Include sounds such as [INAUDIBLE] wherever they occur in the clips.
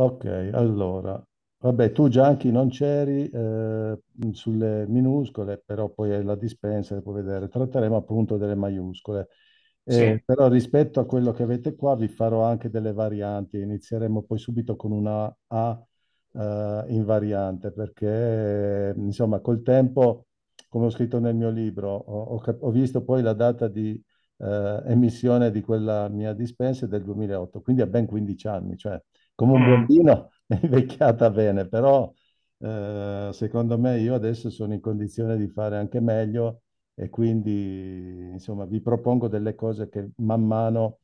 Ok, allora, vabbè, tu Gianchi non c'eri eh, sulle minuscole, però poi è la dispensa, le puoi vedere. Tratteremo appunto delle maiuscole. Eh, Sì, però rispetto a quello che avete qua, vi farò anche delle varianti. Inizieremo poi subito con una A eh, invariante, perché eh, insomma, col tempo, come ho scritto nel mio libro, ho, ho ho visto poi la data di eh, emissione di quella mia dispensa del 2008, quindi ha ben 15 anni, cioè come un mm. bambino [LAUGHS] è invecchiata bene, però eh, secondo me io adesso sono in condizione di fare anche meglio e quindi insomma vi propongo delle cose che man mano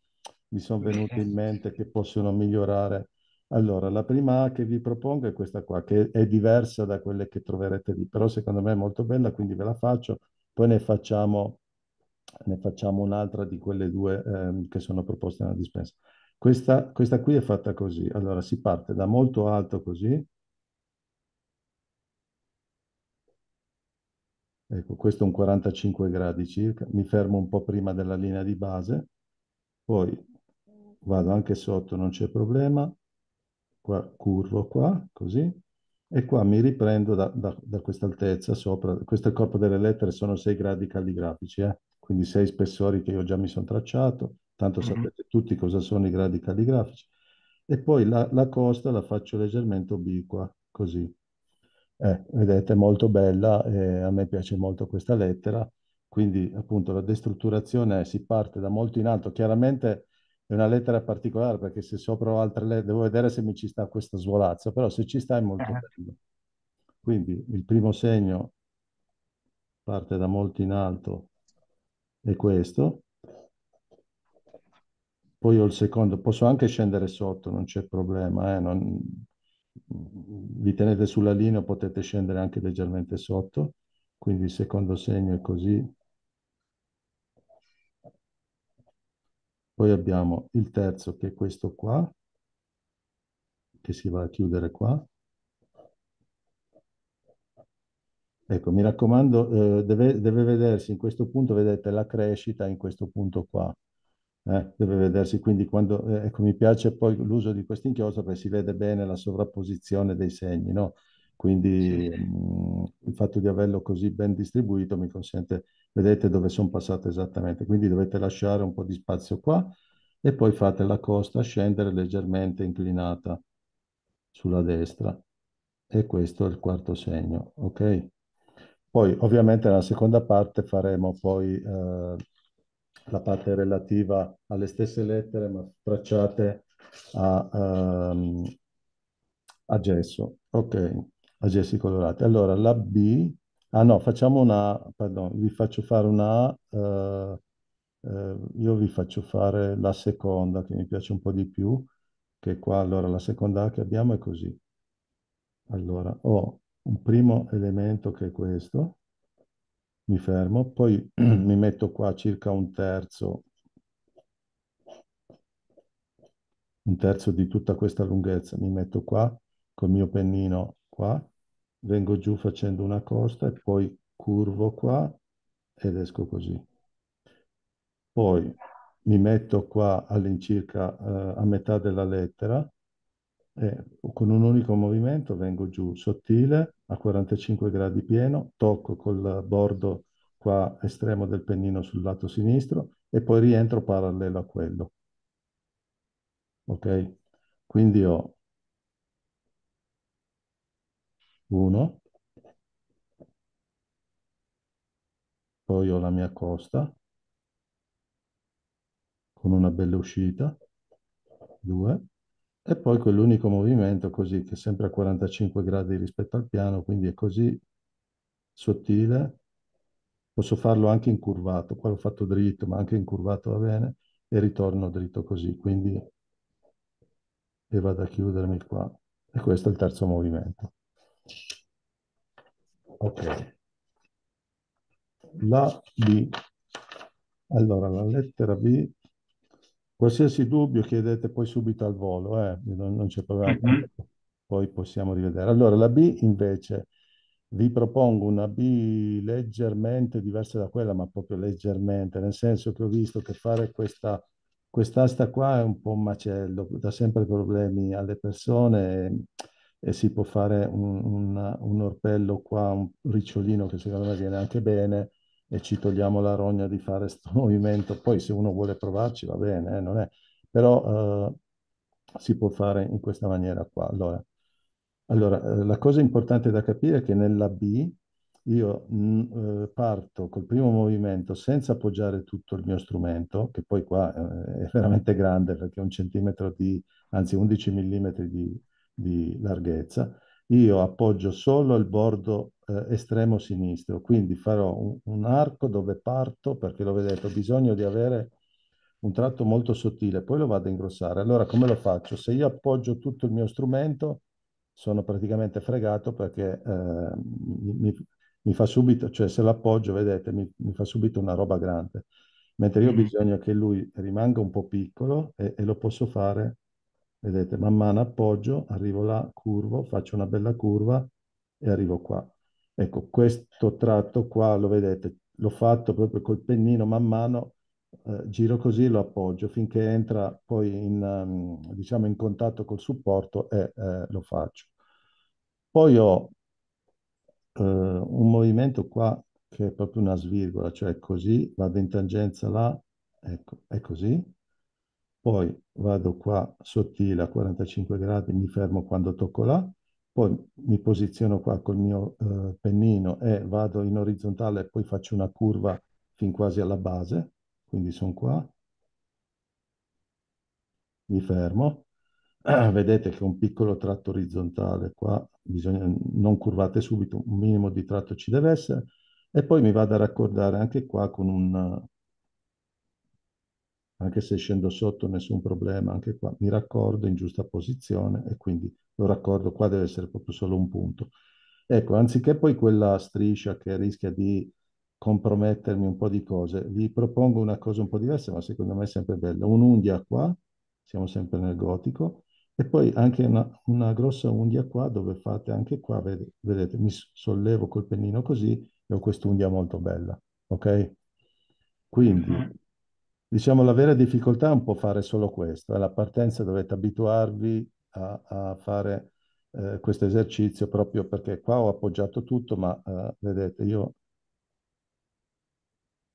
mi sono venute in mente che possono migliorare. Allora, la prima che vi propongo è questa qua, che è diversa da quelle che troverete lì, però secondo me è molto bella, quindi ve la faccio, poi ne facciamo, ne facciamo un'altra di quelle due eh, che sono proposte nella dispensa. Questa, questa qui è fatta così. Allora si parte da molto alto così. Ecco, questo è un 45 gradi circa. Mi fermo un po' prima della linea di base. Poi vado anche sotto, non c'è problema. Qua, curvo qua, così e qua mi riprendo da, da, da questa altezza sopra. Questo è il corpo delle lettere, sono 6 gradi calligrafici, eh? quindi 6 spessori che io già mi sono tracciato tanto mm-hmm. sapete tutti cosa sono i gradi calligrafici, e poi la, la costa la faccio leggermente obliqua, così. Eh, vedete, è molto bella, eh, a me piace molto questa lettera, quindi appunto la destrutturazione si parte da molto in alto, chiaramente è una lettera particolare perché se sopra ho altre lettere, devo vedere se mi ci sta questa svolazza, però se ci sta è molto uh-huh. bello. Quindi il primo segno parte da molto in alto è questo, poi ho il secondo, posso anche scendere sotto, non c'è problema, eh? non... vi tenete sulla linea, potete scendere anche leggermente sotto, quindi il secondo segno è così. Poi abbiamo il terzo che è questo qua, che si va a chiudere qua. Ecco, mi raccomando, eh, deve, deve vedersi in questo punto, vedete la crescita in questo punto qua eh, deve vedersi quindi quando, eh, ecco mi piace poi l'uso di questo inchiostro perché si vede bene la sovrapposizione dei segni, no? Quindi mh, mm, il fatto di averlo così ben distribuito mi consente, vedete dove sono passato esattamente, quindi dovete lasciare un po' di spazio qua e poi fate la costa scendere leggermente inclinata sulla destra e questo è il quarto segno, ok? Poi ovviamente nella seconda parte faremo poi eh, la parte relativa alle stesse lettere ma tracciate a, um, a gesso. Ok, a gessi colorati. Allora, la B... Ah no, facciamo una... Pardon, vi faccio fare una... Uh, uh, io vi faccio fare la seconda, che mi piace un po' di più, che qua, allora, la seconda A che abbiamo è così. Allora, ho un primo elemento che è questo, mi fermo, poi mm. mi metto qua circa un terzo, un terzo di tutta questa lunghezza, mi metto qua col mio pennino qua, vengo giù facendo una costa e poi curvo qua ed esco così. Poi mi metto qua all'incirca eh, a metà della lettera e con un unico movimento vengo giù sottile a 45 gradi pieno, tocco col bordo qua estremo del pennino sul lato sinistro e poi rientro parallelo a quello. Ok? Quindi ho 1, poi ho la mia costa con una bella uscita, 2, e poi quell'unico movimento così, che è sempre a 45 gradi rispetto al piano, quindi è così sottile. Posso farlo anche incurvato, qua l'ho fatto dritto, ma anche incurvato va bene, e ritorno dritto così, quindi e vado a chiudermi qua. E questo è il terzo movimento. Ok. La B. Allora, la lettera B Qualsiasi dubbio chiedete poi subito al volo, eh? non, non c'è problema, mm-hmm. poi possiamo rivedere. Allora, la B invece, vi propongo una B leggermente diversa da quella, ma proprio leggermente, nel senso che ho visto che fare questa quest'asta qua è un po' un macello, dà sempre problemi alle persone e, e si può fare un, un, un, orpello qua, un ricciolino che secondo me viene anche bene, e ci togliamo la rogna di fare questo [LAUGHS] movimento. Poi se uno vuole provarci va bene, eh, non è. però eh, si può fare in questa maniera qua. Allora, allora eh, la cosa importante da capire è che nella B io mh, mm, eh, parto col primo movimento senza appoggiare tutto il mio strumento, che poi qua eh, è veramente grande perché è un centimetro di, anzi 11 mm di, di larghezza, io appoggio solo il bordo eh, estremo sinistro, quindi farò un, un, arco dove parto, perché lo detto, ho bisogno di avere un tratto molto sottile, poi lo vado a ingrossare. Allora come lo faccio? Se io appoggio tutto il mio strumento, sono praticamente fregato perché eh, mi, mi, fa subito, cioè se lo appoggio, vedete, mi, mi, fa subito una roba grande, mentre io ho mm-hmm. bisogno che lui rimanga un po' piccolo e, e lo posso fare, vedete, man mano appoggio, arrivo là, curvo, faccio una bella curva e arrivo qua Ecco, questo tratto qua lo vedete, l'ho fatto proprio col pennino man mano, eh, giro così lo appoggio finché entra poi in, um, diciamo in contatto col supporto e eh, eh, lo faccio. Poi ho eh, un movimento qua che è proprio una svirgola, cioè così, vado in tangenza là, ecco, è così. Poi vado qua sottile a 45 gradi, mi fermo quando tocco là poi mi posiziono qua col mio eh, pennino e vado in orizzontale e poi faccio una curva fin quasi alla base, quindi sono qua, mi fermo, ah, [CLEARS THROAT] vedete che un piccolo tratto orizzontale qua, bisogna, non curvate subito, un minimo di tratto ci deve essere, e poi mi vado a raccordare anche qua con un, anche se scendo sotto nessun problema, anche qua mi raccordo in giusta posizione e quindi lo raccordo qua deve essere proprio solo un punto. Ecco, anziché poi quella striscia che rischia di compromettermi un po' di cose, vi propongo una cosa un po' diversa, ma secondo me è sempre bella. Un'unghia qua, siamo sempre nel gotico, e poi anche una, una grossa unghia qua dove fate anche qua, vedete, vedete, mi sollevo col pennino così e ho quest'unghia molto bella, ok? Quindi mm-hmm. Diciamo la vera difficoltà è un po' fare solo questo, alla partenza dovete abituarvi a, a fare eh, questo esercizio proprio perché qua ho appoggiato tutto, ma eh, vedete io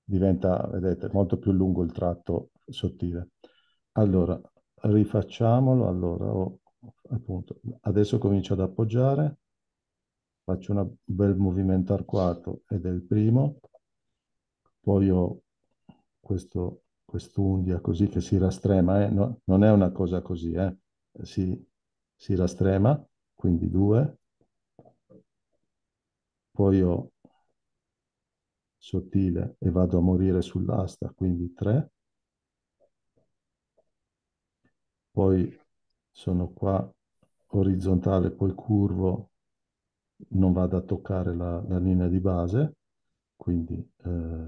diventa, vedete, molto più lungo il tratto sottile. Allora, rifacciamolo, allora, oh, appunto, adesso comincio ad appoggiare, faccio un bel movimento arcuato ed è il primo, poi ho questo quest'unghia così che si rastrema, eh? no, non è una cosa così, eh? si, si rastrema, quindi due, poi ho sottile e vado a morire sull'asta, quindi 3. Poi sono qua orizzontale, poi curvo, non vado a toccare la, la linea di base, quindi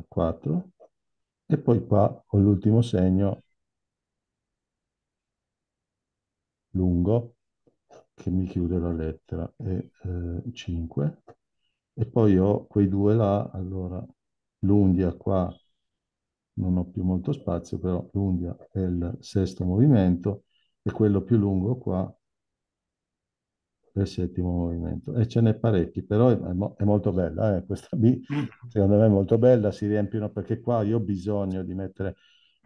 4. Eh, e poi qua ho l'ultimo segno lungo che mi chiude la lettera e eh, 5 e poi ho quei due là, allora l'undia qua non ho più molto spazio, però l'undia è il sesto movimento e quello più lungo qua del settimo movimento e ce n'è parecchi, però è, mo- è molto bella eh? questa B, mm-hmm. secondo me è molto bella, si riempiono perché qua io ho bisogno di mettere,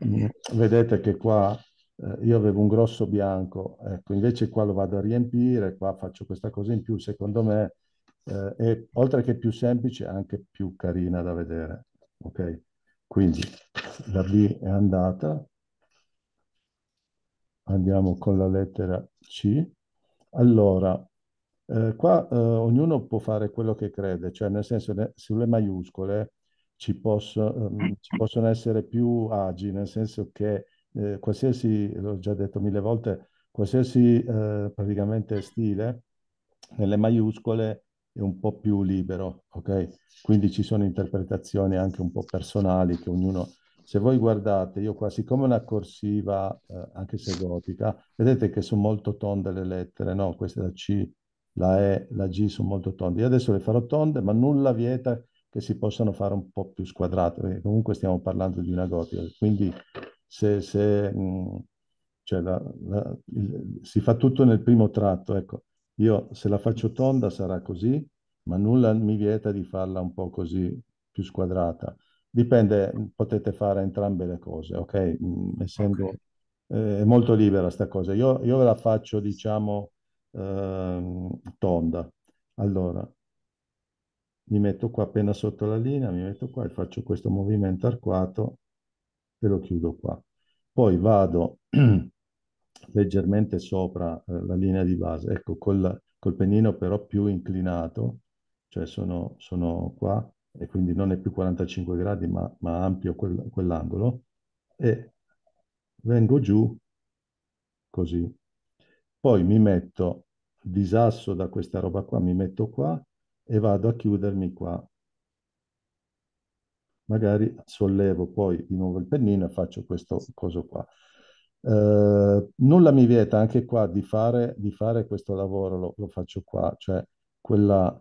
mm, mm-hmm. vedete che qua eh, io avevo un grosso bianco, ecco invece qua lo vado a riempire, qua faccio questa cosa in più, secondo me eh, è oltre che più semplice anche più carina da vedere, ok? Quindi la B è andata, andiamo con la lettera C. Allora, eh, qua eh, ognuno può fare quello che crede, cioè nel senso ne, sulle maiuscole ci, posso, ehm, ci, mm-hmm. possono essere più agi, nel senso che eh, qualsiasi, l'ho già detto mille volte, qualsiasi eh, praticamente stile nelle maiuscole è un po' più libero, ok? Quindi ci sono interpretazioni anche un po' personali che ognuno... Se voi guardate, io qua, siccome una corsiva, eh, anche se gotica, vedete che sono molto tonde le lettere, no? Queste da C la E, la G sono molto tonde. Io adesso le farò tonde, ma nulla vieta che si possano fare un po' più squadrate, perché comunque stiamo parlando di una gotica. Quindi se, se mh, mm, cioè la, la, il, si fa tutto nel primo tratto, ecco, io se la faccio tonda sarà così, ma nulla mi vieta di farla un po' così più squadrata. Dipende, potete fare entrambe le cose, ok? Mm, essendo okay. Eh, molto libera sta cosa. Io, io ve la faccio, diciamo, ehm, tonda. Allora, mi metto qua appena sotto la linea, mi metto qua e faccio questo movimento arcuato e lo chiudo qua. Poi vado [CLEARS THROAT] leggermente sopra eh, la linea di base, ecco col, col pennino però più inclinato, cioè sono, sono qua e quindi non è più 45 gradi ma, ma ampio quel, quell'angolo e vengo giù così. Poi mi metto disasso da questa roba qua, mi metto qua e vado a chiudermi qua. Magari sollevo poi di nuovo il pennino e faccio questo coso qua. Eh, nulla mi vieta anche qua di fare, di fare questo lavoro, lo, lo faccio qua, cioè quella,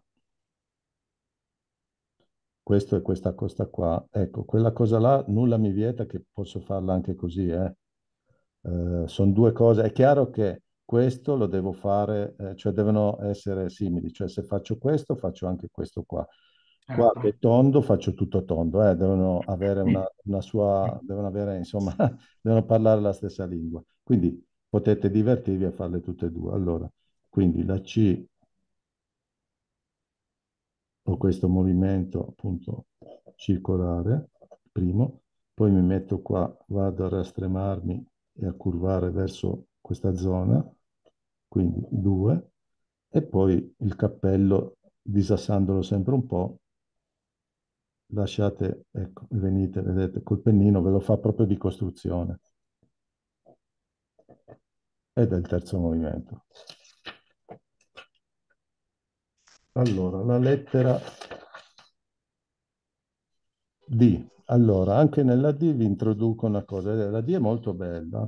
questo e questa costa qua, ecco, quella cosa là nulla mi vieta che posso farla anche così, eh. eh sono due cose, è chiaro che questo lo devo fare, eh, cioè devono essere simili, cioè se faccio questo faccio anche questo qua. Certo. Qua che è tondo faccio tutto tondo, eh, devono avere una, una sua, devono avere insomma, [LAUGHS] devono parlare la stessa lingua. Quindi potete divertirvi a farle tutte e due. Allora, quindi la C ho questo movimento appunto circolare, primo, poi mi metto qua, vado a rastremarmi e a curvare verso questa zona, quindi 2, e poi il cappello disassandolo sempre un po', lasciate, ecco, venite, vedete, col pennino ve lo fa proprio di costruzione. Ed è il terzo movimento. Allora, la lettera D. Allora, anche nella D vi introduco una cosa. La D è molto bella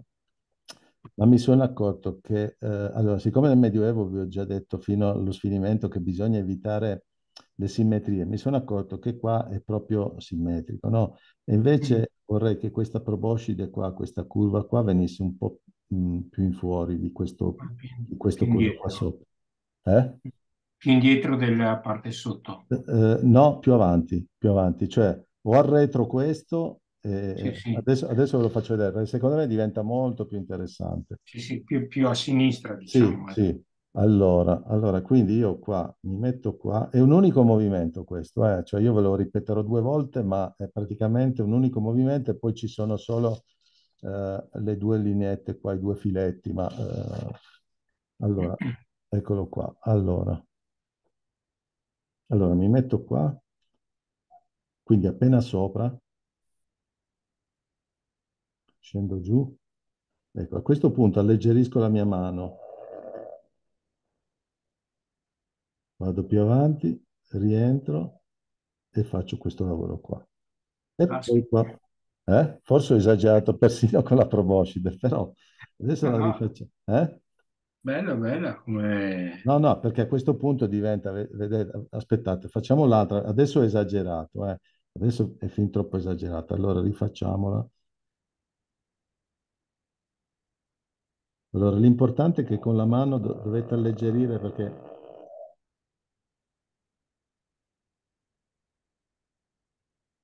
ma mi sono accorto che, eh, allora, siccome nel Medioevo vi ho già detto fino allo sfinimento che bisogna evitare le simmetrie, mi sono accorto che qua è proprio simmetrico, no? E invece mm. vorrei che questa proboscide qua, questa curva qua, venisse un po' mh, mm, più in fuori di questo, di questo qua sopra. Eh? Più indietro della parte sotto? Eh, eh, no, più avanti, più avanti, cioè o arretro questo sì, sì. Adesso, adesso, ve lo faccio vedere, perché secondo me diventa molto più interessante. Sì, sì, più, più a sinistra, diciamo. Sì, eh. sì. Allora, allora, quindi io qua mi metto qua, è un unico movimento questo, eh? cioè io ve lo ripeterò due volte, ma è praticamente un unico movimento e poi ci sono solo eh, le due lineette qua, i due filetti, ma eh, allora, [CLEARS THROAT] eccolo qua, allora, allora mi metto qua, quindi appena sopra, scendo giù. Ecco, a questo punto alleggerisco la mia mano. Vado più avanti, rientro e faccio questo lavoro qua. E poi qua, eh? Forse ho esagerato persino con la proboscide, però adesso no. la rifaccio. Eh? Bella, bella come... No, no, perché a questo punto diventa, vedete, aspettate, facciamo l'altra, adesso ho esagerato, eh? adesso è fin troppo esagerato, allora rifacciamola Allora, l'importante è che con la mano do dovete alleggerire perché...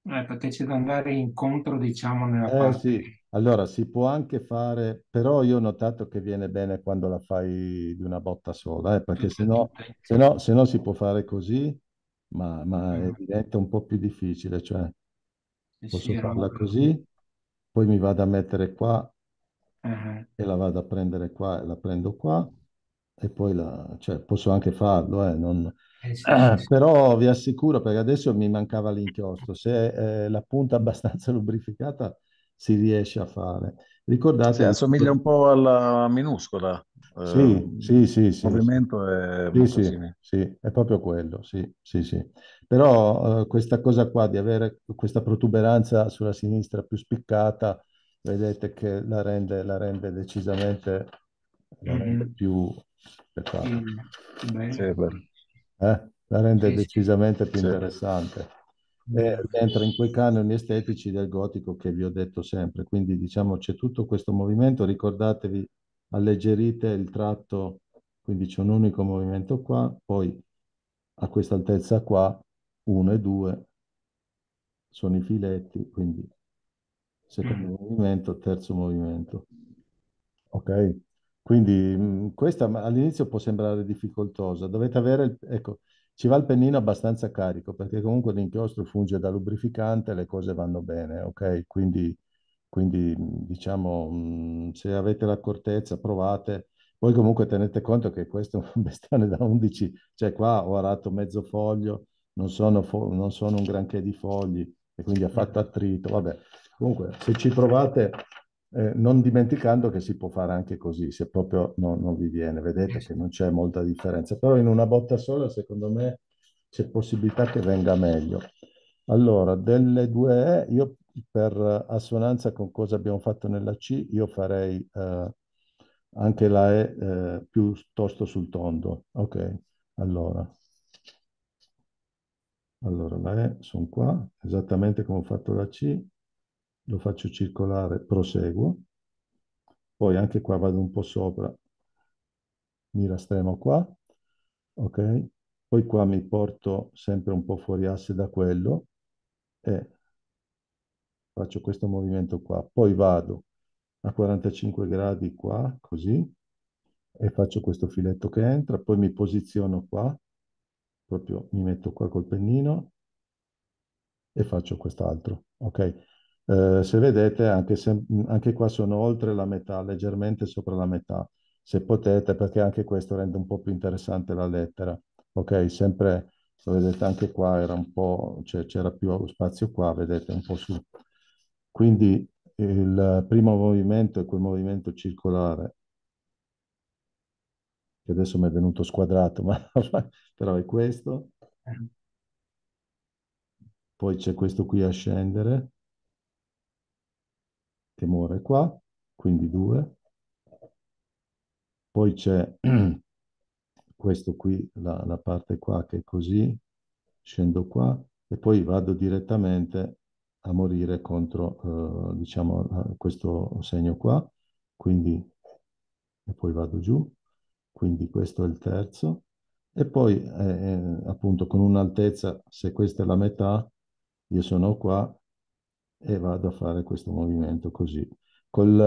Eh, perché c'è da andare incontro, diciamo, nella eh, parte... Sì. Allora, si può anche fare, però io ho notato che viene bene quando la fai di una botta sola, eh, perché se no, se no, se no si può fare così, ma, ma mm. diventa un po' più difficile, cioè posso sì, farla così, poi mi vado a mettere qua e la vado a prendere qua e la prendo qua e poi la, cioè, posso anche farlo, eh, non... Eh, sì, sì, sì. però vi assicuro perché adesso mi mancava l'inchiostro, se eh, la punta è [LAUGHS] abbastanza lubrificata si riesce a fare. Ricordate... Sì, assomiglia un po' alla minuscola. Eh, sì, sì, sì, Il movimento è sì, è proprio quello, sì, sì, sì. Però eh, questa cosa qua di avere questa protuberanza sulla sinistra più spiccata vedete che la rende, la rende decisamente la mm-hmm. rende più spettacolo. Eh? La rende decisamente più interessante. E entra in quei canoni estetici del gotico che vi ho detto sempre. Quindi diciamo c'è tutto questo movimento, ricordatevi, alleggerite il tratto, quindi c'è un unico movimento qua, poi a questa altezza qua, 1 e 2 sono i filetti, quindi secondo mm. movimento, terzo movimento. Ok? Quindi mh, mm, questa all'inizio può sembrare difficoltosa, dovete avere, il, ecco, ci va il pennino abbastanza carico perché comunque l'inchiostro funge da lubrificante, le cose vanno bene, ok? Quindi, quindi mm, diciamo, mh, se avete l'accortezza, provate. Voi comunque tenete conto che questo è un [LAUGHS] bestione da 11, cioè qua ho arato mezzo foglio, non sono, fo non sono un granché di fogli e quindi ha fatto attrito, vabbè Comunque, se ci provate, eh, non dimenticando che si può fare anche così, se proprio no, non vi viene, vedete che non c'è molta differenza, però in una botta sola secondo me c'è possibilità che venga meglio. Allora, delle due E, io per assonanza con cosa abbiamo fatto nella C, io farei eh, anche la E eh, piuttosto sul tondo. Ok, allora. Allora, la E sono qua, esattamente come ho fatto la C lo faccio circolare, proseguo, poi anche qua vado un po' sopra, mi rastremo qua, ok? Poi qua mi porto sempre un po' fuori asse da quello e faccio questo movimento qua, poi vado a 45 gradi qua, così, e faccio questo filetto che entra, poi mi posiziono qua, proprio mi metto qua col pennino e faccio quest'altro, ok? Eh, se vedete, anche, se, anche, qua sono oltre la metà, leggermente sopra la metà, se potete, perché anche questo rende un po' più interessante la lettera. Ok, sempre, lo vedete anche qua, era un po', c'era più spazio qua, vedete, un po' su. Quindi il primo movimento è quel movimento circolare, che adesso mi è venuto squadrato, [LAUGHS] ma però è questo. Eh. Poi c'è questo qui a scendere che muore qua, quindi 2. Poi c'è [CLEARS THROAT] questo qui, la, la parte qua che è così, scendo qua e poi vado direttamente a morire contro, eh, diciamo, eh, questo segno qua, quindi, e poi vado giù, quindi questo è il terzo, e poi eh, eh appunto con un'altezza, se questa è la metà, io sono qua, e vado a fare questo movimento così. Col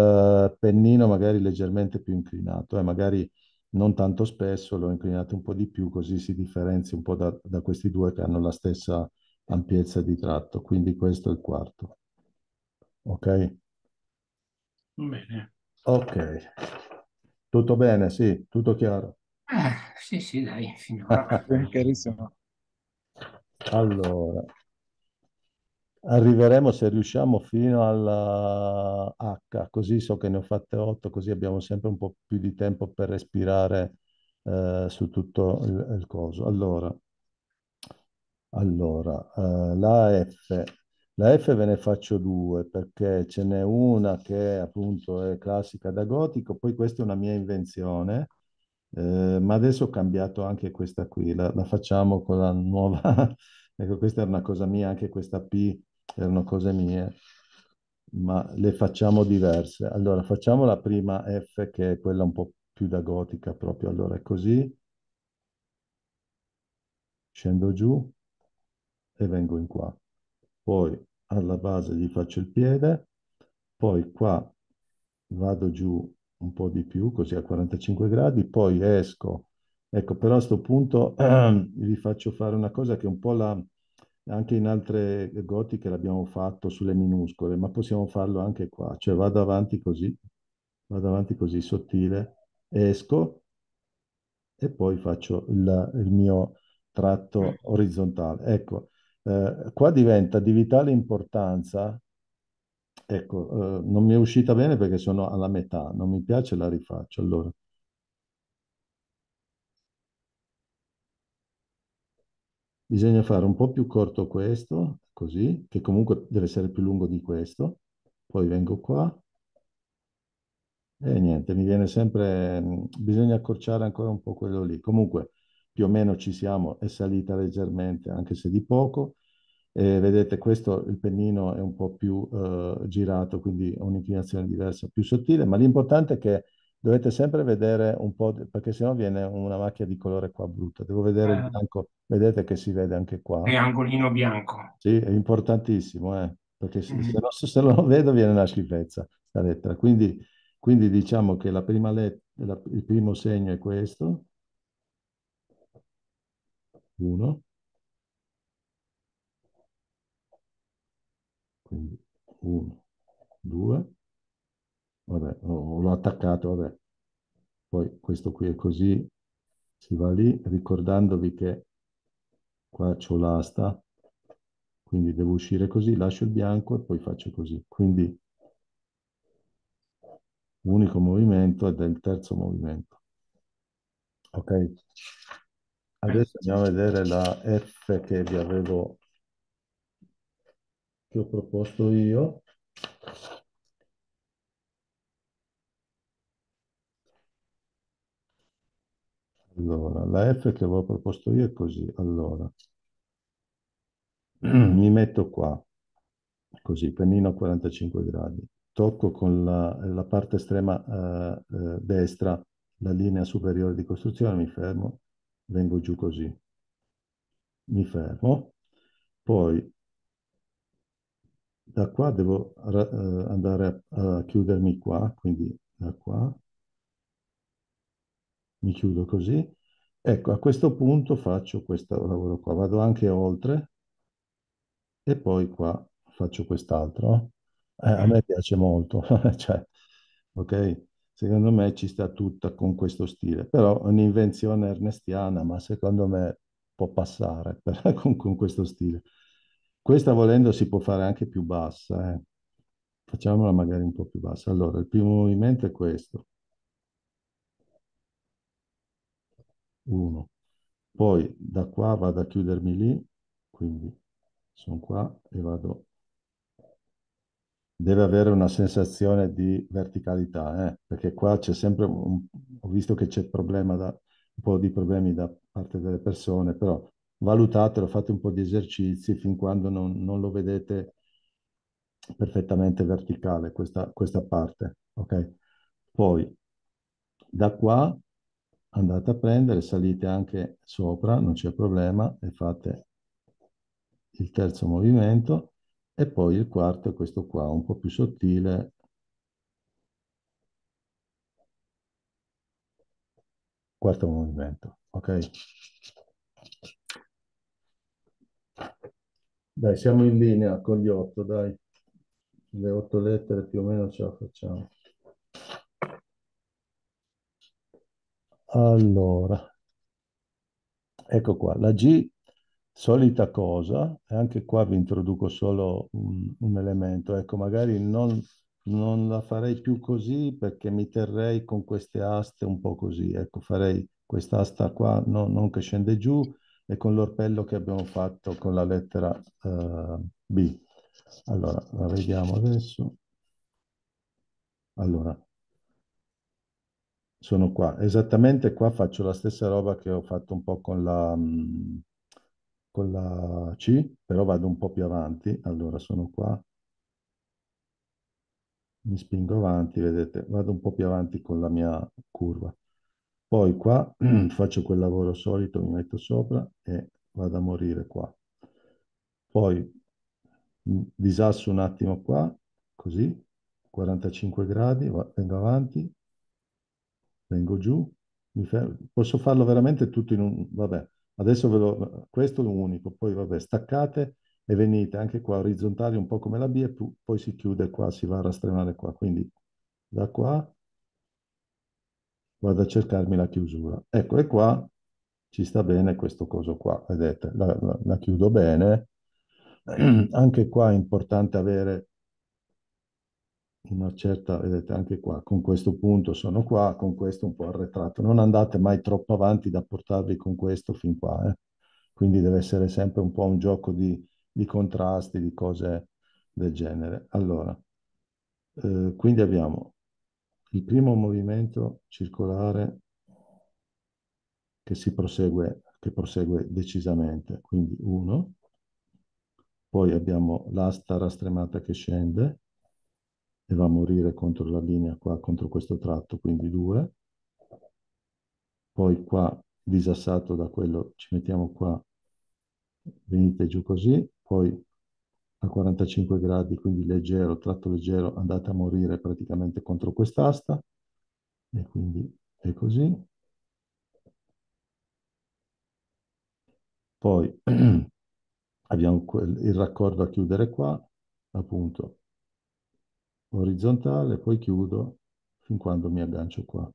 eh, pennino magari leggermente più inclinato, e eh, magari non tanto spesso, l'ho inclinato un po' di più, così si differenzia un po' da, da questi due che hanno la stessa ampiezza di tratto. Quindi questo è il quarto. Ok? Bene. Ok. Tutto bene, sì, tutto chiaro. Eh, sì, sì, dai, finora. [LAUGHS] Allora arriveremo se riusciamo fino alla H, così so che ne ho fatte 8, così abbiamo sempre un po' più di tempo per respirare eh, su tutto il, il coso. Allora, allora eh, la F. La F ve ne faccio due perché ce n'è una che appunto è classica da gotico, poi questa è una mia invenzione, eh, ma adesso ho cambiato anche questa qui, la, la facciamo con la nuova, [LAUGHS] ecco questa è una cosa mia, anche questa P erano cose mie, ma le facciamo diverse. Allora, facciamo la prima F che è quella un po' più da gotica proprio, allora è così, scendo giù e vengo in qua. Poi alla base gli faccio il piede, poi qua vado giù un po' di più, così a 45 gradi, poi esco. Ecco, però a questo punto [CLEARS THROAT] vi faccio fare una cosa che un po' la anche in altre gotiche l'abbiamo fatto sulle minuscole, ma possiamo farlo anche qua, cioè vado avanti così, vado avanti così sottile, esco e poi faccio il, il mio tratto orizzontale. Ecco, eh, qua diventa di vitale importanza, ecco, eh, non mi è uscita bene perché sono alla metà, non mi piace, la rifaccio. Allora, Bisogna fare un po' più corto questo, così, che comunque deve essere più lungo di questo. Poi vengo qua. E niente, mi viene sempre... Mm, bisogna accorciare ancora un po' quello lì. Comunque, più o meno ci siamo, è salita leggermente, anche se di poco. E vedete, questo il pennino è un po' più eh, girato, quindi ha un'inclinazione diversa, più sottile, ma l'importante è che dovete sempre vedere un po', perché sennò viene una macchia di colore qua brutta. Devo vedere il bianco Vedete che si vede anche qua. angolino bianco. Sì, è importantissimo, eh? perché se, mm-hmm. se, mm. no, se, lo vedo viene una schifezza la lettera. Quindi, quindi diciamo che la prima let- la, il primo segno è questo. Uno. Quindi 1, 2. Vabbè, l'ho attaccato, vabbè. Poi questo qui è così, si va lì ricordandovi che qua c'ho l'asta, quindi devo uscire così, lascio il bianco e poi faccio così. Quindi unico movimento ed è il terzo movimento. Ok, adesso andiamo a vedere la F che vi avevo, che ho proposto io. Allora, la F che avevo proposto io è così. Allora, [CLEARS THROAT] mi metto qua, così, pennino a 45 gradi. Tocco con la, la parte estrema eh, eh, destra la linea superiore di costruzione, mi fermo, vengo giù così. Mi fermo. Poi da qua devo eh, andare a, a chiudermi qua, quindi da qua mi chiudo così. Ecco, a questo punto faccio questo lavoro qua, vado anche oltre e poi qua faccio quest'altro. Eh, a mm. me piace molto, [LAUGHS] cioè, ok? Secondo me ci sta tutta con questo stile, però è un'invenzione ernestiana, ma secondo me può passare [LAUGHS] per, con, con, questo stile. Questa volendo si può fare anche più bassa, eh. Facciamola magari un po' più bassa. Allora, il primo movimento è questo. 1. Poi da qua vado a chiudermi lì, quindi sono qua e vado. Deve avere una sensazione di verticalità, eh? perché qua c'è sempre, un... ho visto che c'è problema da, un po' di problemi da parte delle persone, però valutatelo, fate un po' di esercizi fin quando non, non lo vedete perfettamente verticale questa, questa parte. Okay? Poi da qua andate a prendere, salite anche sopra, non c'è problema, e fate il terzo movimento e poi il quarto è questo qua, un po' più sottile. Quarto movimento, ok? Dai, siamo in linea con gli otto, dai. Le otto lettere più o meno ce la facciamo. Allora, ecco qua, la G, solita cosa, e anche qua vi introduco solo un, un elemento, ecco, magari non, non, la farei più così perché mi terrei con queste aste un po' così, ecco, farei questa asta qua, no, non che scende giù, e con l'orpello che abbiamo fatto con la lettera eh, B. Allora, la vediamo adesso. Allora, sono qua. Esattamente qua faccio la stessa roba che ho fatto un po' con la, mm, con la C, però vado un po' più avanti. Allora sono qua, mi spingo avanti, vedete, vado un po' più avanti con la mia curva. Poi qua [CLEARS THROAT] faccio quel lavoro solito, mi metto sopra e vado a morire qua. Poi mm, disasso un attimo qua, così, 45 gradi, vengo avanti, vengo giù, posso farlo veramente tutto in un... Vabbè, adesso ve lo... questo è unico, poi vabbè, staccate e venite anche qua orizzontali un po' come la B e poi si chiude qua, si va a rastremare qua, quindi da qua vado a cercarmi la chiusura. Ecco, e qua ci sta bene questo coso qua, vedete, la, la, la chiudo bene. [CLEARS THROAT] Anche qua è importante avere una certa, vedete anche qua, con questo punto sono qua, con questo un po' arretrato. Non andate mai troppo avanti da portarvi con questo fin qua, eh? quindi deve essere sempre un po' un gioco di, di contrasti, di cose del genere. Allora, eh, quindi abbiamo il primo movimento circolare che si prosegue, che prosegue decisamente, quindi 1, poi abbiamo l'asta rastremata che scende, e va a morire contro la linea qua, contro questo tratto, quindi 2. Poi qua, disassato da quello, ci mettiamo qua, venite giù così, poi a 45 gradi, quindi leggero, tratto leggero, andate a morire praticamente contro quest'asta, e quindi è così. Poi [CLEARS THROAT] abbiamo il raccordo a chiudere qua, appunto orizzontale, poi chiudo fin quando mi aggancio qua.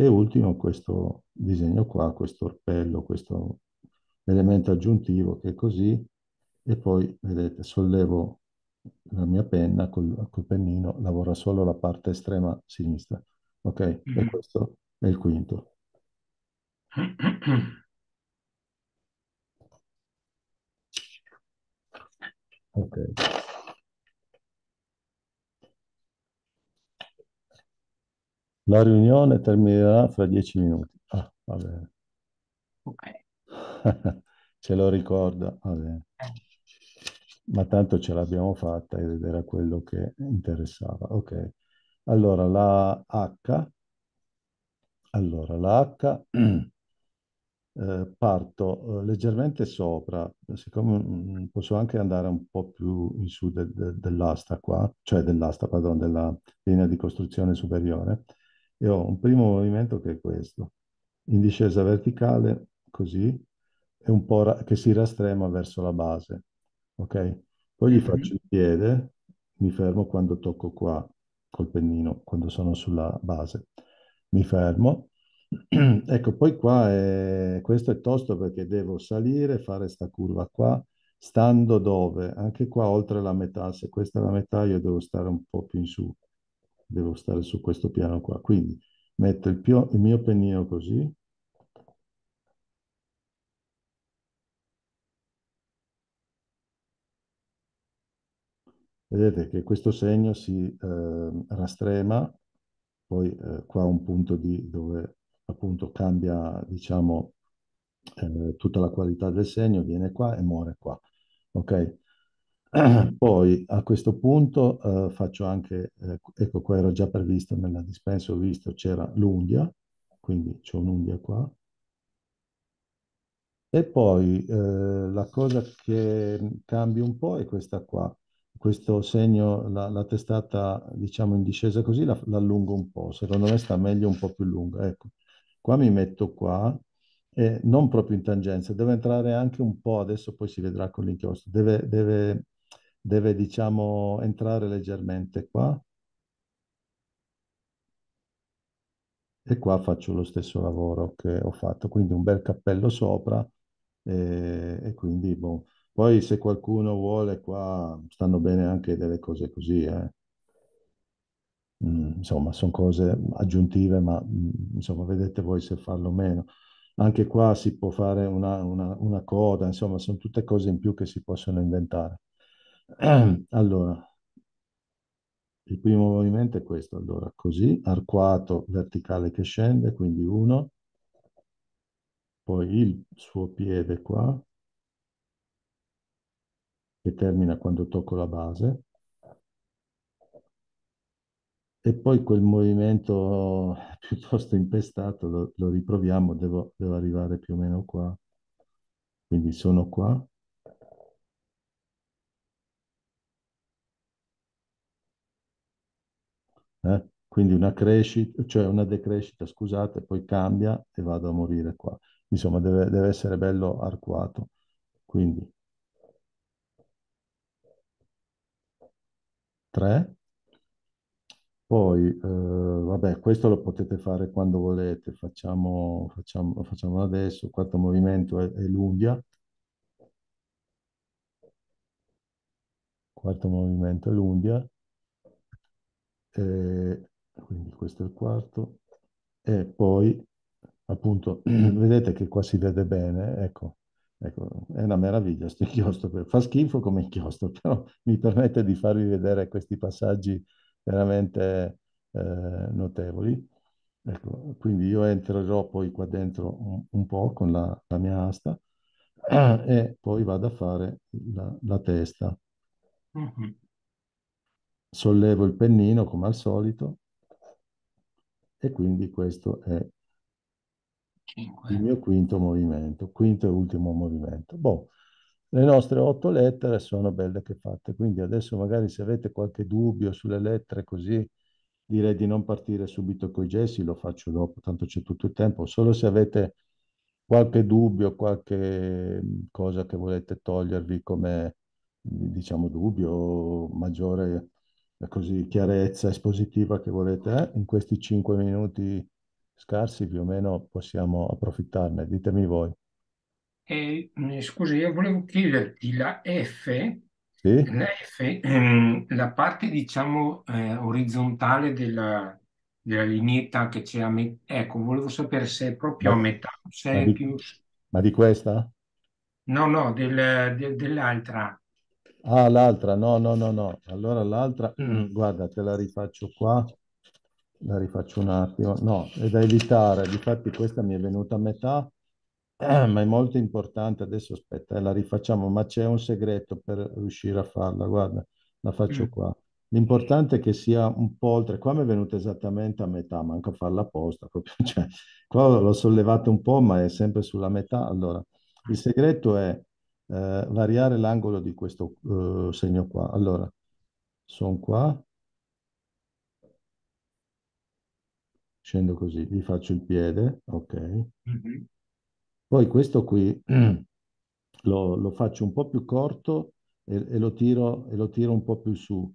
E ultimo questo disegno qua, questo orpello, questo elemento aggiuntivo che è così, e poi vedete sollevo la mia penna col, col pennino, lavora solo la parte estrema sinistra. Ok, mm -hmm. e mm-hmm. questo è il quinto. [CLEARS THROAT] La riunione terminerà fra dieci minuti. Ah, va bene. Ok. [LAUGHS] Ce lo ricorda, va bene. Ma tanto ce l'abbiamo fatta ed era quello che interessava. Ok. Allora, la H. Allora, la H [CLEARS THROAT] Eh, parto eh, leggermente sopra, siccome mm, mm, posso anche andare un po' più in su de, de, dell'asta qua, cioè dell'asta, pardon, della linea di costruzione superiore, e ho un primo movimento che è questo, in discesa verticale, così, e un po' che si rastrema verso la base, ok? Poi gli mm-hmm. faccio il piede, mi fermo quando tocco qua col pennino, quando sono sulla base. Mi fermo, [CLEARS THROAT] Ecco, poi qua è, questo è tosto perché devo salire, fare questa curva qua, stando dove? Anche qua oltre la metà, se questa è la metà io devo stare un po' più in su, devo stare su questo piano qua. Quindi metto il, pio, il mio pennino così, Vedete che questo segno si eh, rastrema, poi eh, qua un punto di dove appunto cambia, diciamo, eh, tutta la qualità del segno, viene qua e muore qua. Ok? [CLEARS THROAT] Poi a questo punto eh, faccio anche, eh, ecco qua era già previsto nella dispensa, ho visto c'era l'unghia, quindi c'è un'unghia qua. E poi eh, la cosa che cambia un po' è questa qua, questo segno, la, la testata diciamo in discesa così, la, l'allungo un po', secondo me sta meglio un po' più lunga, ecco Qua mi metto qua, eh, non proprio in tangenza, deve entrare anche un po', adesso poi si vedrà con l'inchiostro, deve, deve, deve diciamo entrare leggermente qua. E qua faccio lo stesso lavoro che ho fatto, quindi un bel cappello sopra e, e quindi boh. Poi se qualcuno vuole qua stanno bene anche delle cose così, eh. Mm, insomma, sono cose aggiuntive, ma mm, insomma, vedete voi se farlo o meno. Anche qua si può fare una, una, una coda, insomma, sono tutte cose in più che si possono inventare. [CLEARS THROAT] Allora, il primo movimento è questo, allora, così, arcuato verticale che scende, quindi uno, poi il suo piede qua, che termina quando tocco la base, e poi quel movimento [LAUGHS] piuttosto impestato lo, lo riproviamo, devo, devo arrivare più o meno qua. Quindi sono qua, Eh? Quindi una crescita, cioè una decrescita, scusate, poi cambia e vado a morire qua. Insomma, deve, deve essere bello arcuato. Quindi 3, poi, eh, vabbè, questo lo potete fare quando volete, facciamo, facciamo, facciamo adesso, il quarto movimento è, è l'unghia, quarto movimento è l'unghia, e, quindi questo è il quarto, e poi appunto [CLEARS THROAT] vedete che qua si vede bene, ecco, Ecco, è una meraviglia questo [LAUGHS] inchiostro, fa schifo come inchiostro, però mi permette di farvi vedere questi passaggi veramente eh, notevoli. Ecco, quindi io entrerò poi qua dentro un, un po' con la, la mia asta ah. e poi vado a fare la, la testa. Mm-hmm. Sollevo il pennino come al solito e quindi questo è 5. il mio quinto movimento, quinto e ultimo movimento. Boh, le nostre otto lettere sono belle che fatte, quindi adesso magari se avete qualche dubbio sulle lettere così direi di non partire subito con i gessi, lo faccio dopo, tanto c'è tutto il tempo, solo se avete qualche dubbio, qualche mm, cosa che volete togliervi come mm, diciamo dubbio, o maggiore eh, così, chiarezza espositiva che volete, eh? in questi cinque minuti scarsi più o meno possiamo approfittarne, ditemi voi. E, mm, scusa, io volevo chiederti la F, sì? la, F ehm, la parte diciamo eh, orizzontale della, della lineetta che c'è a metà, ecco, volevo sapere se è proprio ma, a metà, se ma è di, più... Ma di questa? No, no, del, del, dell'altra. Ah, l'altra, no, no, no, no. Allora l'altra, mm. mm. guarda, te la rifaccio qua, la rifaccio un attimo. No, è da evitare, difatti questa mi è venuta a metà, eh, ma è molto importante, adesso aspetta, eh, la rifacciamo, ma c'è un segreto per riuscire a farla, guarda, la faccio mm. qua. L'importante è che sia un po' oltre, qua mi è venuta esattamente a metà, manca a farla apposta, proprio, [LAUGHS] cioè, qua l'ho sollevata un po', ma è sempre sulla metà. Allora, il segreto è eh, variare l'angolo di questo eh, segno qua. Allora, sono qua, scendo così, vi faccio il piede, ok. Mm-hmm. Poi questo qui [CLEARS THROAT] lo, lo faccio un po' più corto e, e, lo tiro, e lo tiro un po' più su.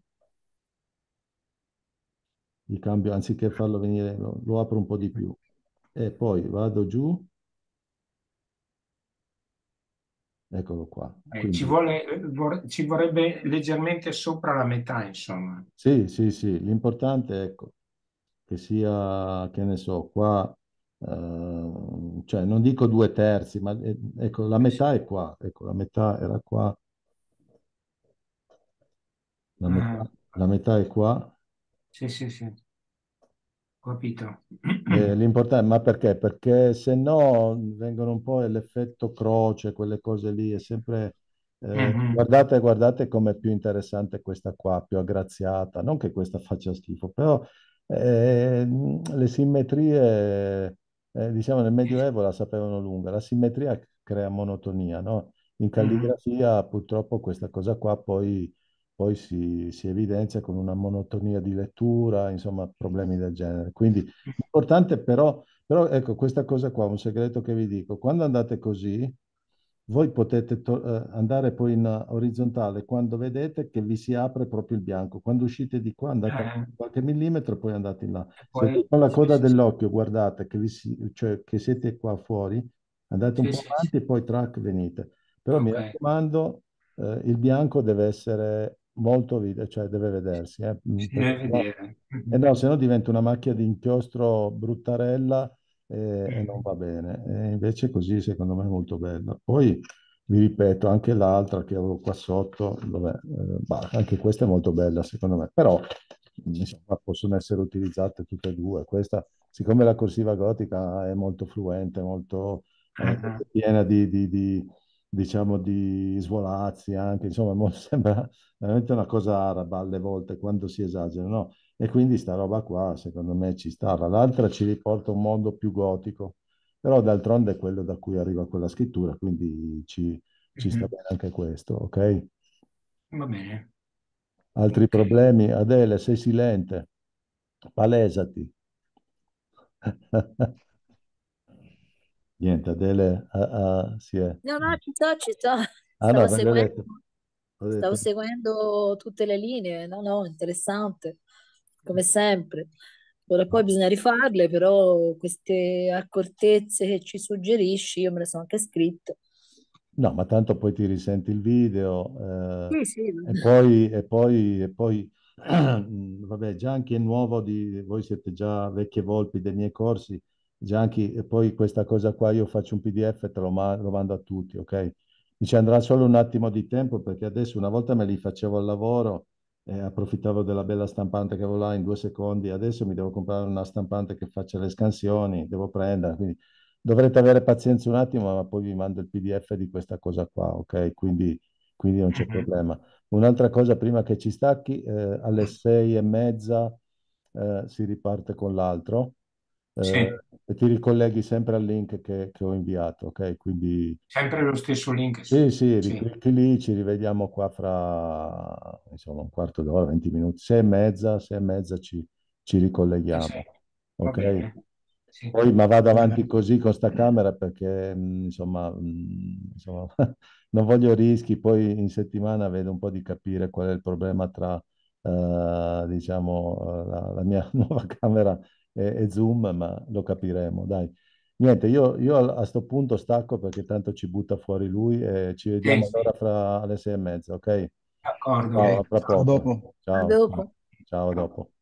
Gli cambio, anziché farlo venire, lo, lo apro un po' di più. E poi vado giù. Eccolo qua. Eh, ci, vuole, eh, vor, ci, vorrebbe leggermente sopra la metà, insomma. Sì, sì, sì. L'importante, ecco, che sia, che ne so, qua Ehm, cioè non dico due terzi, ma eh, ecco, la metà è qua, ecco, la metà era qua, la metà, ah. la metà è qua. Sì, sì, sì, capito. Eh, l'importante, ma perché? Perché se no vengono un po' l'effetto croce, quelle cose lì, è sempre... Eh, mm-hmm. Guardate, guardate com'è più interessante questa qua, più aggraziata, non che questa faccia schifo, però eh, le simmetrie eh, diciamo nel Medioevo la sapevano lunga, la simmetria crea monotonia, no? In mm-hmm. calligrafia purtroppo questa cosa qua poi, poi si, si, evidenzia con una monotonia di lettura, insomma problemi del genere. Quindi mm-hmm. importante però, però ecco questa cosa qua, un segreto che vi dico, quando andate così, voi potete eh, andare poi in eh, orizzontale quando vedete che vi si apre proprio il bianco. Quando uscite di qua andate eh. qualche millimetro e poi andate in là. Poi, Se con la coda sì, dell'occhio guardate che, si, cioè, che, siete qua fuori, andate un sì, po' avanti e poi track venite. Però okay. mi raccomando, eh, il bianco deve essere molto vivo, cioè deve vedersi. Eh. Perché, deve vedere. eh no, mhm. se no diventa una macchia di inchiostro bruttarella e mm. non va bene. E invece così secondo me è molto bello. Poi vi ripeto anche l'altra che avevo qua sotto, dov'è? Eh, bah, anche questa è molto bella secondo me, però mm, insomma, possono essere utilizzate tutte e due. Questa, siccome la corsiva gotica è molto fluente, molto eh, ah, ah. piena di, di, di diciamo di svolazzi anche, insomma, [LAUGHS] sembra veramente una cosa araba alle volte quando si esagera, no? E quindi sta roba qua, secondo me, ci stava. L'altra ci riporta un mondo più gotico, però d'altronde è quello da cui arriva quella scrittura, quindi ci, ci mm-hmm. sta mhm. bene anche questo, ok? Va bene. Altri okay. problemi? Adele, sei silente, palesati. [LAUGHS] Niente, Adele ah, ah, si è... No, no, ci sto, ci sto. Ah, Stavo no, seguendo, stavo seguendo tutte le linee, no, no, interessante come sempre. Ora poi bisogna rifarle, però queste accortezze che ci suggerisci io me le sono anche scritte. No, ma tanto poi ti risenti il video. Eh, sì, sì. E poi, e poi, e poi [CLEARS THROAT] vabbè, Gianchi è nuovo, di, voi siete già vecchie volpi dei miei corsi. Gianchi, e poi questa cosa qua io faccio un PDF e te lo, ma- lo mando a tutti, ok? Mi ci andrà solo un attimo di tempo perché adesso una volta me li facevo al lavoro eh, approfittavo della bella stampante che avevo là in due secondi, adesso mi devo comprare una stampante che faccia le scansioni, devo prendere, quindi dovrete avere pazienza un attimo, ma poi vi mando il PDF di questa cosa qua, ok? Quindi, quindi non c'è mm-hmm. problema. Un'altra cosa prima che ci stacchi, eh, alle sei e mezza eh, si riparte con l'altro eh, e ti ricolleghi sempre al link che, che, ho inviato, ok? Quindi... Sempre lo stesso link? Sì, sì, sì. riclicchi lì, ci rivediamo qua fra insomma, un quarto d'ora, 20 minuti, sei e mezza, sei e mezza ci, ci ricolleghiamo, sì. ok? Sì. Poi, ma vado avanti così con sta camera perché mm, insomma, mm, insomma [LAUGHS] non voglio rischi, poi in settimana vedo un po' di capire qual è il problema tra eh, diciamo eh, la, la mia [LAUGHS] nuova camera e, e Zoom, ma lo capiremo, dai. Niente, io, io a questo punto stacco perché tanto ci butta fuori lui e ci vediamo sì, allora fra le sei e mezza, ok? D'accordo. Ciao, okay. a dopo. Ciao. A dopo. Ciao, a dopo.